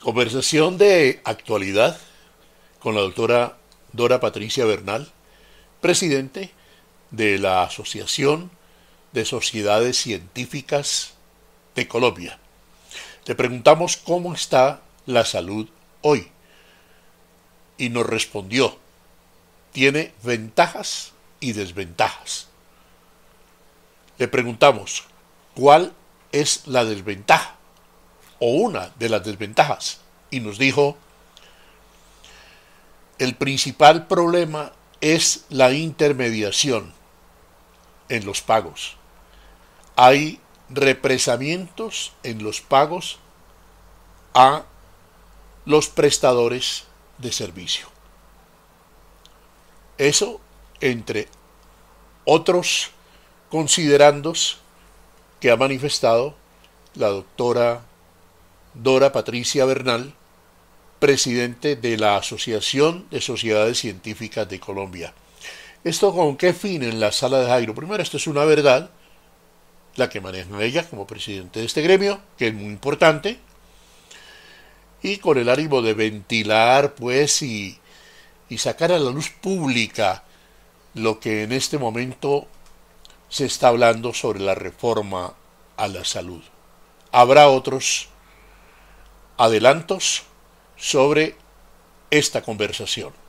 Conversación de actualidad con la doctora Dora Patricia Bernal, presidente de la Asociación de Sociedades Científicas de Colombia. Le preguntamos cómo está la salud hoy y nos respondió, tiene ventajas y desventajas. Le preguntamos, ¿cuál es la desventaja? o una de las desventajas, y nos dijo, el principal problema es la intermediación en los pagos. Hay represamientos en los pagos a los prestadores de servicio. Eso entre otros considerandos que ha manifestado la doctora Dora Patricia Bernal, presidente de la Asociación de Sociedades Científicas de Colombia. ¿Esto con qué fin en la sala de Jairo? Primero, esto es una verdad, la que maneja ella como presidente de este gremio, que es muy importante, y con el ánimo de ventilar, pues, y, y sacar a la luz pública lo que en este momento se está hablando sobre la reforma a la salud. Habrá otros adelantos sobre esta conversación.